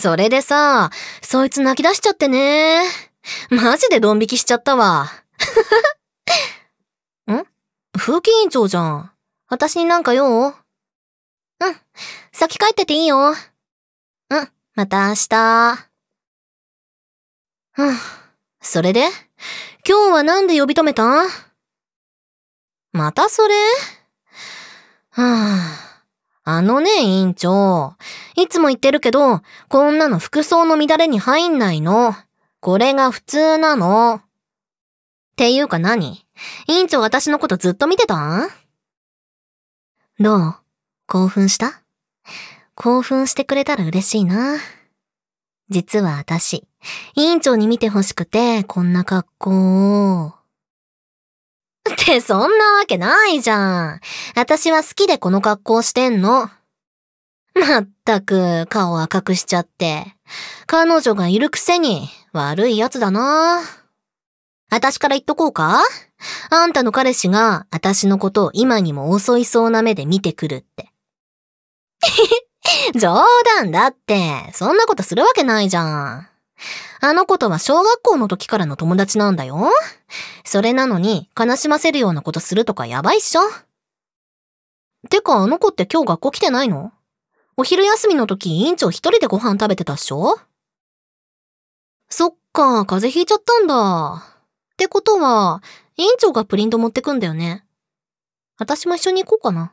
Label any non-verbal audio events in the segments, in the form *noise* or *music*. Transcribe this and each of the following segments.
それでさ、そいつ泣き出しちゃってね。マジでドン引きしちゃったわ。*laughs* ん風紀委員長じゃん。私になんか用うん。先帰ってていいよ。うん。また明日。うん。それで今日はなんで呼び止めたまたそれはぁ、あ。あのね、委員長。いつも言ってるけど、こんなの服装の乱れに入んないの。これが普通なの。っていうか何委員長私のことずっと見てたんどう興奮した興奮してくれたら嬉しいな。実は私、委員長に見て欲しくて、こんな格好を。ってそんなわけないじゃん。私は好きでこの格好してんの。まったく、顔赤くしちゃって。彼女がいるくせに、悪い奴だな。私から言っとこうかあんたの彼氏が、私のことを今にも襲いそうな目で見てくるって。*laughs* 冗談だって、そんなことするわけないじゃん。あの子とは小学校の時からの友達なんだよ。それなのに悲しませるようなことするとかやばいっしょ。てかあの子って今日学校来てないのお昼休みの時委員長一人でご飯食べてたっしょそっか、風邪ひいちゃったんだ。ってことは、委員長がプリント持ってくんだよね。私も一緒に行こうかな。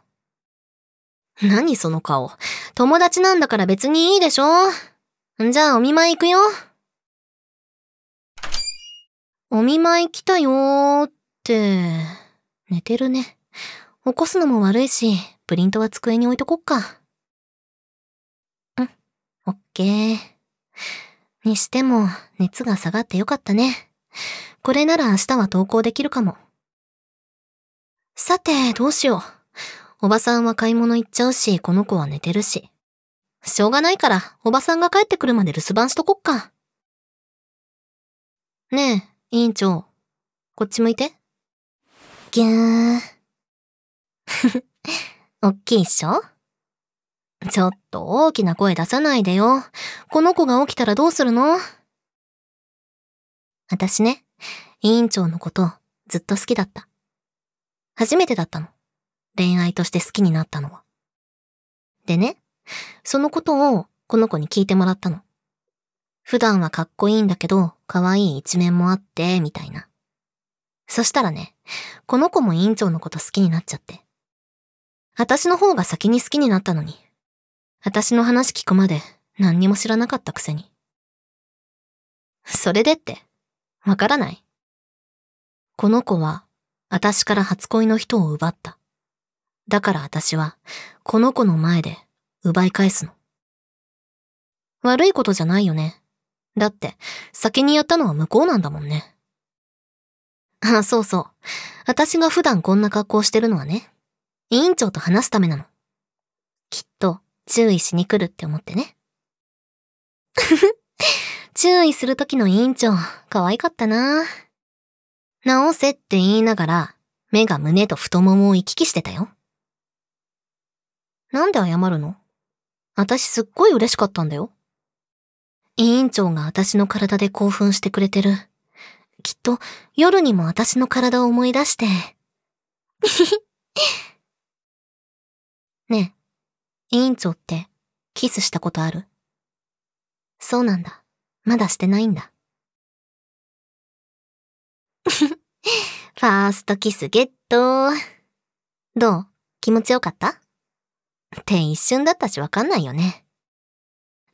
何その顔。友達なんだから別にいいでしょじゃあお見舞い行くよ。お見舞い来たよーって、寝てるね。起こすのも悪いし、プリントは机に置いとこっか。うん、オッケー。にしても、熱が下がってよかったね。これなら明日は登校できるかも。さて、どうしよう。おばさんは買い物行っちゃうし、この子は寝てるし。しょうがないから、おばさんが帰ってくるまで留守番しとこっか。ねえ、委員長、こっち向いて。ぎゅー。お *laughs* っきいっしょちょっと大きな声出さないでよ。この子が起きたらどうするの私ね、委員長のことずっと好きだった。初めてだったの。恋愛として好きになったのは。でね、そのことをこの子に聞いてもらったの。普段はかっこいいんだけど、可愛い一面もあって、みたいな。そしたらね、この子も委員長のこと好きになっちゃって。私の方が先に好きになったのに。私の話聞くまで何にも知らなかったくせに。それでって、わからないこの子は、私から初恋の人を奪った。だから私は、この子の前で奪い返すの。悪いことじゃないよね。だって、先にやったのは向こうなんだもんね。あ、そうそう。私が普段こんな格好してるのはね、委員長と話すためなの。きっと、注意しに来るって思ってね。注意する時の委員長、可愛かったな。直せって言いながら、目が胸と太ももを行き来してたよ。なんで謝るの私すっごい嬉しかったんだよ。委員長が私の体で興奮してくれてる。きっと夜にも私の体を思い出して。*laughs* ねえ、委員長ってキスしたことあるそうなんだ。まだしてないんだ。ファーストキスゲット。どう気持ちよかったって一瞬だったしわかんないよね。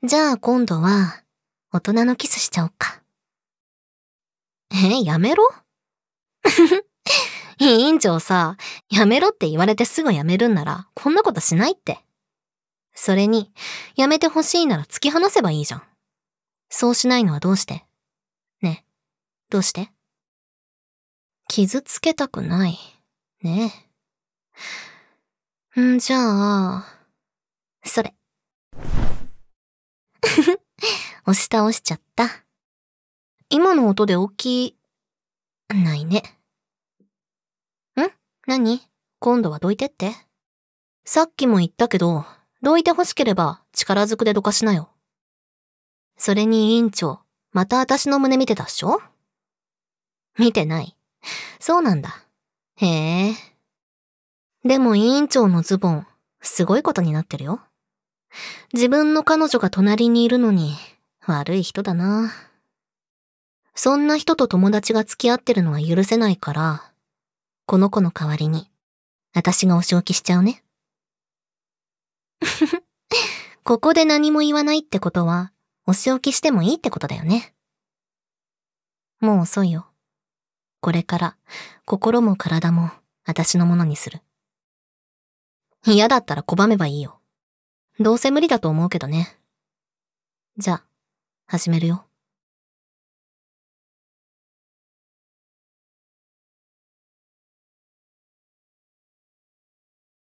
じゃあ今度は、大人のキスしちゃおっか。え、やめろ *laughs* 委員長さ、やめろって言われてすぐやめるんなら、こんなことしないって。それに、やめてほしいなら突き放せばいいじゃん。そうしないのはどうしてねどうして傷つけたくない。ねえ。んじゃあ、それ。押し倒しちゃった。今の音で大きい、ないね。ん何今度はどいてって。さっきも言ったけど、どいて欲しければ力ずくでどかしなよ。それに委員長、また私の胸見てたっしょ見てない。そうなんだ。へえ。でも委員長のズボン、すごいことになってるよ。自分の彼女が隣にいるのに、悪い人だな。そんな人と友達が付き合ってるのは許せないから、この子の代わりに、私がお仕置きしちゃうね。*laughs* ここで何も言わないってことは、お仕置きしてもいいってことだよね。もう遅いよ。これから、心も体も、私のものにする。嫌だったら拒めばいいよ。どうせ無理だと思うけどね。じゃあ。始めるよ。